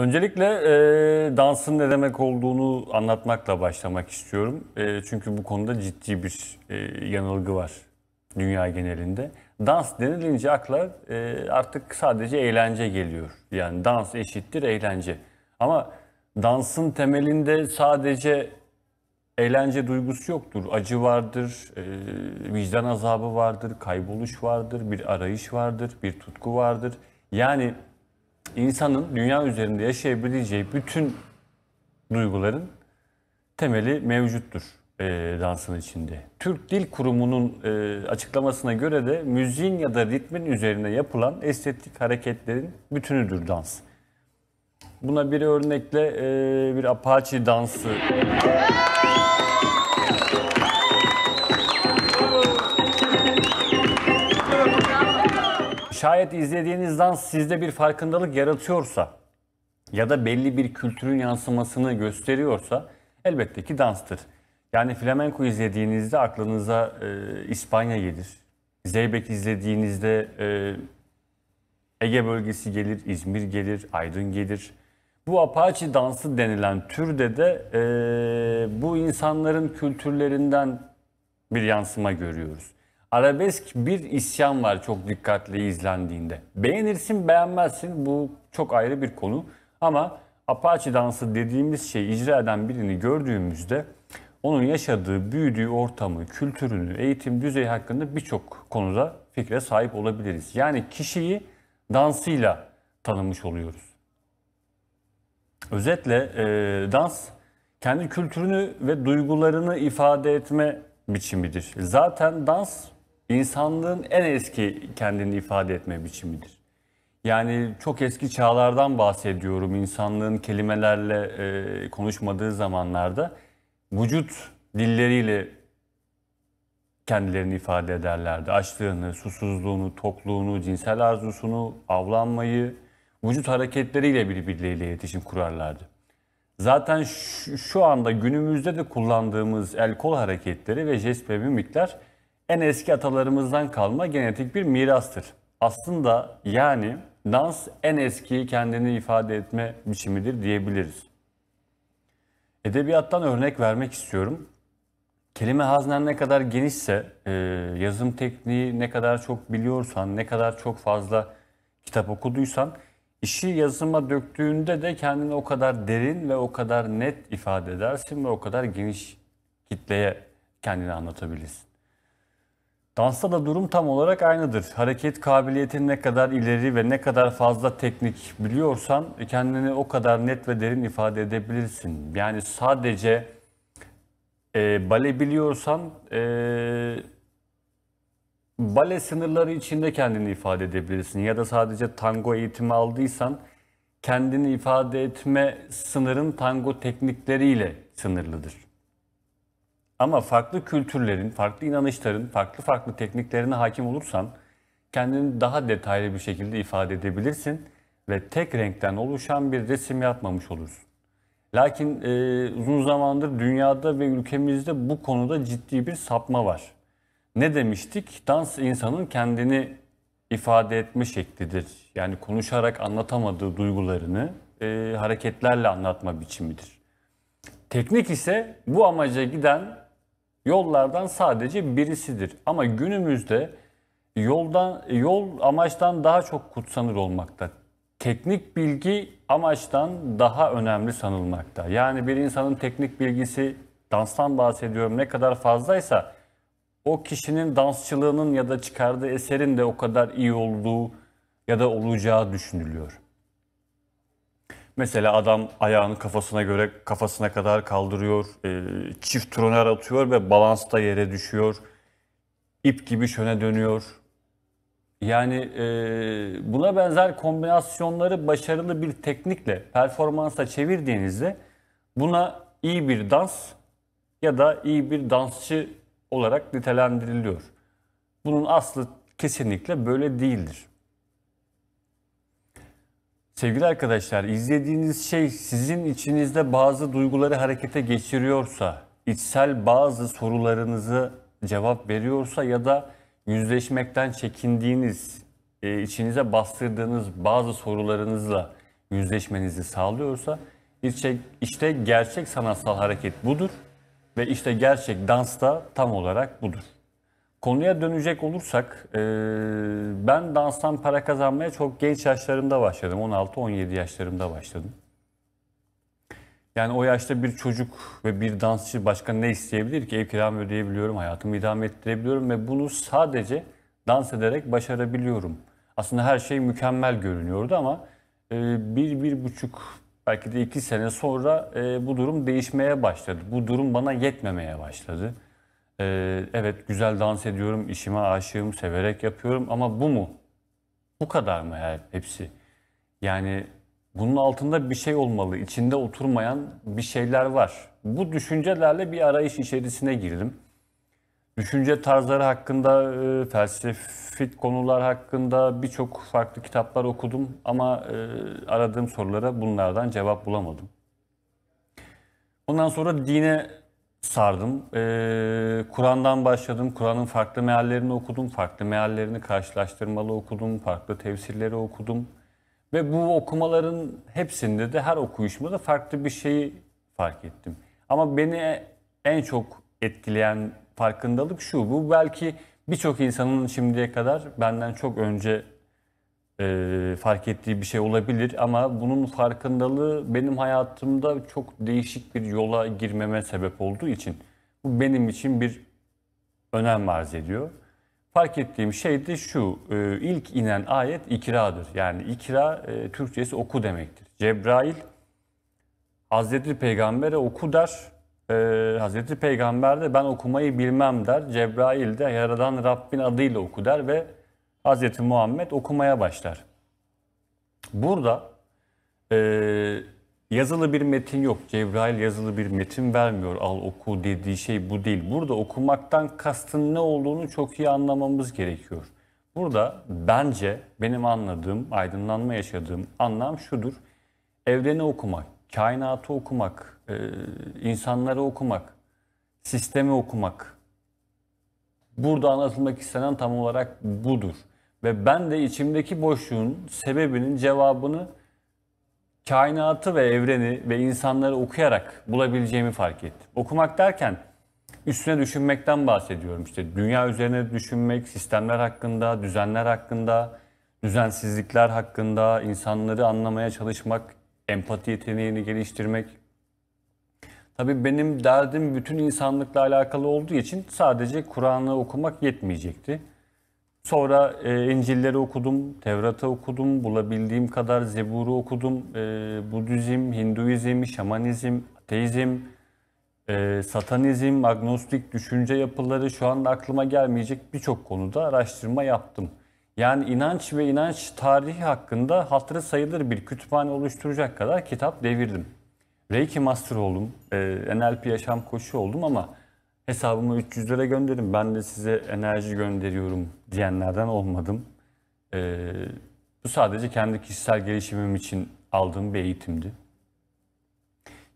Öncelikle e, dansın ne demek olduğunu anlatmakla başlamak istiyorum. E, çünkü bu konuda ciddi bir e, yanılgı var dünya genelinde. Dans denilince akla e, artık sadece eğlence geliyor. Yani dans eşittir eğlence. Ama dansın temelinde sadece eğlence duygusu yoktur. Acı vardır, e, vicdan azabı vardır, kayboluş vardır, bir arayış vardır, bir tutku vardır. Yani insanın dünya üzerinde yaşayabileceği bütün duyguların temeli mevcuttur e, dansın içinde. Türk Dil Kurumu'nun e, açıklamasına göre de müziğin ya da ritmin üzerine yapılan estetik hareketlerin bütünüdür dans. Buna bir örnekle e, bir Apache dansı. şayet izlediğiniz dans sizde bir farkındalık yaratıyorsa ya da belli bir kültürün yansımasını gösteriyorsa elbette ki danstır. Yani flamenko izlediğinizde aklınıza e, İspanya gelir. Zeybek izlediğinizde e, Ege bölgesi gelir, İzmir gelir, Aydın gelir. Bu Apache dansı denilen türde de e, bu insanların kültürlerinden bir yansıma görüyoruz arabesk bir isyan var çok dikkatli izlendiğinde. Beğenirsin beğenmezsin bu çok ayrı bir konu ama Apache dansı dediğimiz şey icra eden birini gördüğümüzde onun yaşadığı, büyüdüğü ortamı, kültürünü, eğitim düzeyi hakkında birçok konuda fikre sahip olabiliriz. Yani kişiyi dansıyla tanımış oluyoruz. Özetle e, dans kendi kültürünü ve duygularını ifade etme biçimidir. Zaten dans insanlığın en eski kendini ifade etme biçimidir. Yani çok eski çağlardan bahsediyorum insanlığın kelimelerle e, konuşmadığı zamanlarda vücut dilleriyle kendilerini ifade ederlerdi. Açlığını, susuzluğunu, tokluğunu, cinsel arzusunu, avlanmayı, vücut hareketleriyle birbirleriyle iletişim kurarlardı. Zaten şu anda günümüzde de kullandığımız el kol hareketleri ve jest ve mimikler en eski atalarımızdan kalma genetik bir mirastır. Aslında yani dans en eski kendini ifade etme biçimidir diyebiliriz. Edebiyattan örnek vermek istiyorum. Kelime haznen ne kadar genişse, e, yazım tekniği ne kadar çok biliyorsan, ne kadar çok fazla kitap okuduysan, işi yazıma döktüğünde de kendini o kadar derin ve o kadar net ifade edersin ve o kadar geniş kitleye kendini anlatabilirsin. Dansta da durum tam olarak aynıdır. Hareket kabiliyetin ne kadar ileri ve ne kadar fazla teknik biliyorsan kendini o kadar net ve derin ifade edebilirsin. Yani sadece e, bale biliyorsan e, bale sınırları içinde kendini ifade edebilirsin. Ya da sadece tango eğitimi aldıysan kendini ifade etme sınırın tango teknikleriyle sınırlıdır. Ama farklı kültürlerin, farklı inanışların, farklı farklı tekniklerine hakim olursan kendini daha detaylı bir şekilde ifade edebilirsin ve tek renkten oluşan bir resim yapmamış olursun. Lakin e, uzun zamandır dünyada ve ülkemizde bu konuda ciddi bir sapma var. Ne demiştik? Dans insanın kendini ifade etme şeklidir. Yani konuşarak anlatamadığı duygularını e, hareketlerle anlatma biçimidir. Teknik ise bu amaca giden yollardan sadece birisidir. Ama günümüzde yoldan yol amaçtan daha çok kutsanır olmakta. Teknik bilgi amaçtan daha önemli sanılmakta. Yani bir insanın teknik bilgisi danstan bahsediyorum ne kadar fazlaysa o kişinin dansçılığının ya da çıkardığı eserin de o kadar iyi olduğu ya da olacağı düşünülüyor. Mesela adam ayağını kafasına göre kafasına kadar kaldırıyor, e, çift troner atıyor ve balansta yere düşüyor. İp gibi şöne dönüyor. Yani e, buna benzer kombinasyonları başarılı bir teknikle performansa çevirdiğinizde buna iyi bir dans ya da iyi bir dansçı olarak nitelendiriliyor. Bunun aslı kesinlikle böyle değildir. Sevgili arkadaşlar, izlediğiniz şey sizin içinizde bazı duyguları harekete geçiriyorsa, içsel bazı sorularınızı cevap veriyorsa ya da yüzleşmekten çekindiğiniz, e, içinize bastırdığınız bazı sorularınızla yüzleşmenizi sağlıyorsa, işte, işte gerçek sanatsal hareket budur ve işte gerçek dans da tam olarak budur. Konuya dönecek olursak, e, ben danstan para kazanmaya çok genç yaşlarımda başladım. 16-17 yaşlarımda başladım. Yani o yaşta bir çocuk ve bir dansçı başka ne isteyebilir ki? Ev kiramı ödeyebiliyorum, hayatımı idame ettirebiliyorum ve bunu sadece dans ederek başarabiliyorum. Aslında her şey mükemmel görünüyordu ama e, bir, bir buçuk belki de iki sene sonra e, bu durum değişmeye başladı. Bu durum bana yetmemeye başladı. Ee, evet güzel dans ediyorum, işime aşığım, severek yapıyorum ama bu mu? Bu kadar mı her hepsi? Yani bunun altında bir şey olmalı, içinde oturmayan bir şeyler var. Bu düşüncelerle bir arayış içerisine girdim. Düşünce tarzları hakkında, e, felsefik konular hakkında birçok farklı kitaplar okudum ama e, aradığım sorulara bunlardan cevap bulamadım. Ondan sonra dine sardım. Ee, Kur'an'dan başladım. Kur'an'ın farklı meallerini okudum. Farklı meallerini karşılaştırmalı okudum. Farklı tefsirleri okudum. Ve bu okumaların hepsinde de her okuyuşumda da farklı bir şeyi fark ettim. Ama beni en çok etkileyen farkındalık şu. Bu belki birçok insanın şimdiye kadar benden çok önce e, fark ettiği bir şey olabilir ama bunun farkındalığı benim hayatımda çok değişik bir yola girmeme sebep olduğu için bu benim için bir önem arz ediyor. Fark ettiğim şey de şu, e, ilk inen ayet ikradır. Yani ikra e, Türkçesi oku demektir. Cebrail Hazreti Peygamber'e oku der, e, Hazreti Peygamber de ben okumayı bilmem der. Cebrail de Yaradan Rabbin adıyla oku der ve Hazreti Muhammed okumaya başlar. Burada e, yazılı bir metin yok. Cebrail yazılı bir metin vermiyor. Al oku dediği şey bu değil. Burada okumaktan kastın ne olduğunu çok iyi anlamamız gerekiyor. Burada bence benim anladığım, aydınlanma yaşadığım anlam şudur. Evreni okumak, kainatı okumak, e, insanları okumak, sistemi okumak. Burada anlatılmak istenen tam olarak budur. Ve ben de içimdeki boşluğun sebebinin cevabını kainatı ve evreni ve insanları okuyarak bulabileceğimi fark ettim. Okumak derken üstüne düşünmekten bahsediyorum. İşte dünya üzerine düşünmek, sistemler hakkında, düzenler hakkında, düzensizlikler hakkında, insanları anlamaya çalışmak, empati yeteneğini geliştirmek. Tabii benim derdim bütün insanlıkla alakalı olduğu için sadece Kur'an'ı okumak yetmeyecekti. Sonra e, İncil'leri okudum, Tevrat'ı okudum, bulabildiğim kadar Zebur'u okudum. E, Budizm, Hinduizm, Şamanizm, Ateizm, e, Satanizm, agnostik düşünce yapıları şu anda aklıma gelmeyecek birçok konuda araştırma yaptım. Yani inanç ve inanç tarihi hakkında hatırı sayılır bir kütüphane oluşturacak kadar kitap devirdim. Reiki Master oldum, e, NLP yaşam koşu oldum ama hesabıma 300 lira gönderin ben de size enerji gönderiyorum diyenlerden olmadım. Ee, bu sadece kendi kişisel gelişimim için aldığım bir eğitimdi.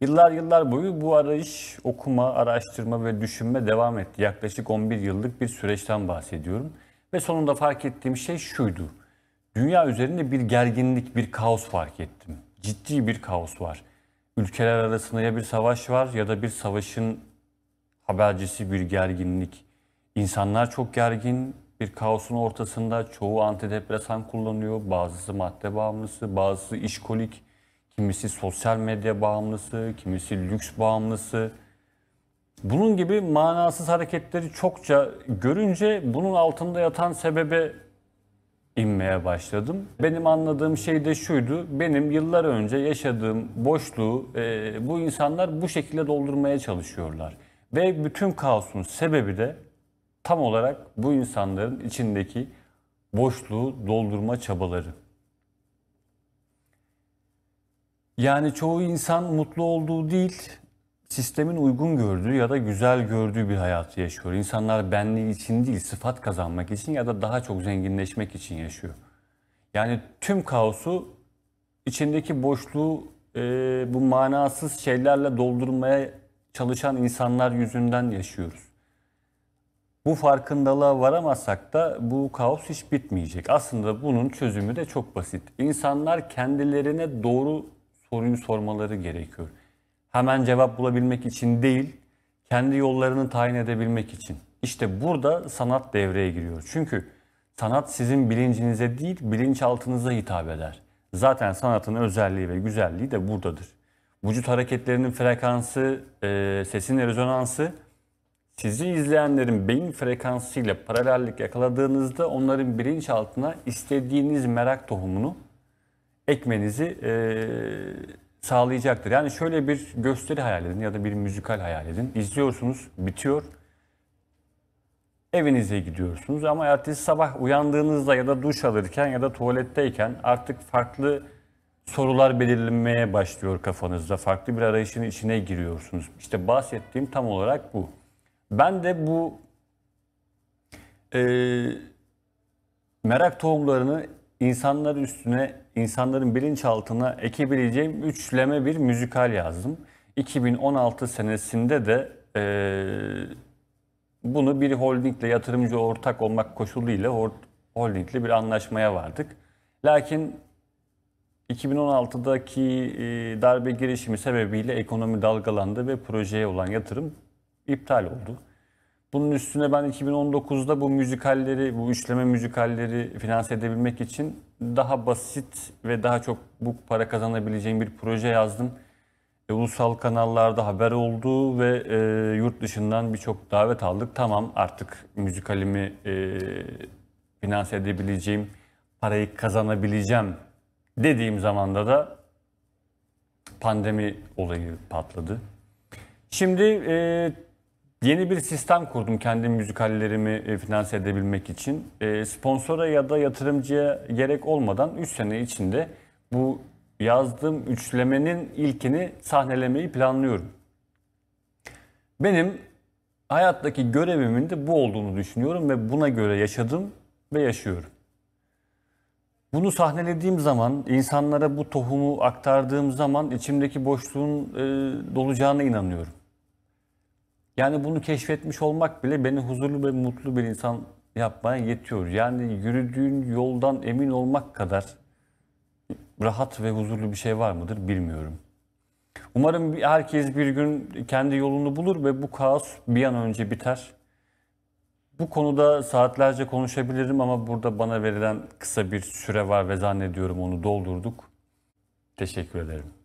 Yıllar yıllar boyu bu arayış, okuma, araştırma ve düşünme devam etti. Yaklaşık 11 yıllık bir süreçten bahsediyorum. Ve sonunda fark ettiğim şey şuydu. Dünya üzerinde bir gerginlik, bir kaos fark ettim. Ciddi bir kaos var. Ülkeler arasında ya bir savaş var ya da bir savaşın habercisi bir gerginlik. İnsanlar çok gergin bir kaosun ortasında çoğu antidepresan kullanıyor, bazısı madde bağımlısı, bazısı işkolik, kimisi sosyal medya bağımlısı, kimisi lüks bağımlısı. Bunun gibi manasız hareketleri çokça görünce bunun altında yatan sebebe inmeye başladım. Benim anladığım şey de şuydu. Benim yıllar önce yaşadığım boşluğu e, bu insanlar bu şekilde doldurmaya çalışıyorlar. Ve bütün kaosun sebebi de tam olarak bu insanların içindeki boşluğu doldurma çabaları. Yani çoğu insan mutlu olduğu değil, sistemin uygun gördüğü ya da güzel gördüğü bir hayatı yaşıyor. İnsanlar benliği için değil, sıfat kazanmak için ya da daha çok zenginleşmek için yaşıyor. Yani tüm kaosu, içindeki boşluğu e, bu manasız şeylerle doldurmaya çalışan insanlar yüzünden yaşıyoruz. Bu farkındalığa varamazsak da bu kaos hiç bitmeyecek. Aslında bunun çözümü de çok basit. İnsanlar kendilerine doğru soruyu sormaları gerekiyor. Hemen cevap bulabilmek için değil, kendi yollarını tayin edebilmek için. İşte burada sanat devreye giriyor. Çünkü sanat sizin bilincinize değil, bilinçaltınıza hitap eder. Zaten sanatın özelliği ve güzelliği de buradadır vücut hareketlerinin frekansı, e, sesin rezonansı sizi izleyenlerin beyin frekansıyla paralellik yakaladığınızda onların bilinçaltına istediğiniz merak tohumunu ekmenizi e, sağlayacaktır. Yani şöyle bir gösteri hayal edin ya da bir müzikal hayal edin. İzliyorsunuz, bitiyor. Evinize gidiyorsunuz ama ertesi sabah uyandığınızda ya da duş alırken ya da tuvaletteyken artık farklı sorular belirlenmeye başlıyor kafanızda. Farklı bir arayışın içine giriyorsunuz. İşte bahsettiğim tam olarak bu. Ben de bu e, merak tohumlarını insanlar üstüne, insanların bilinçaltına ekebileceğim üçleme bir müzikal yazdım. 2016 senesinde de e, bunu bir holdingle yatırımcı ortak olmak koşuluyla holdingle bir anlaşmaya vardık. Lakin 2016'daki e, darbe girişimi sebebiyle ekonomi dalgalandı ve projeye olan yatırım iptal oldu. Bunun üstüne ben 2019'da bu müzikalleri, bu üçleme müzikalleri finanse edebilmek için daha basit ve daha çok bu para kazanabileceğim bir proje yazdım. E, ulusal kanallarda haber oldu ve e, yurt dışından birçok davet aldık. Tamam artık müzikalimi e, finanse edebileceğim, parayı kazanabileceğim Dediğim zamanda da pandemi olayı patladı. Şimdi e, yeni bir sistem kurdum kendi müzikallerimi e, finanse edebilmek için. E, sponsora ya da yatırımcıya gerek olmadan 3 sene içinde bu yazdığım üçlemenin ilkini sahnelemeyi planlıyorum. Benim hayattaki görevimin de bu olduğunu düşünüyorum ve buna göre yaşadım ve yaşıyorum. Bunu sahnelediğim zaman, insanlara bu tohumu aktardığım zaman içimdeki boşluğun e, dolacağına inanıyorum. Yani bunu keşfetmiş olmak bile beni huzurlu ve mutlu bir insan yapmaya yetiyor. Yani yürüdüğün yoldan emin olmak kadar rahat ve huzurlu bir şey var mıdır bilmiyorum. Umarım herkes bir gün kendi yolunu bulur ve bu kaos bir an önce biter. Bu konuda saatlerce konuşabilirim ama burada bana verilen kısa bir süre var ve zannediyorum onu doldurduk. Teşekkür ederim.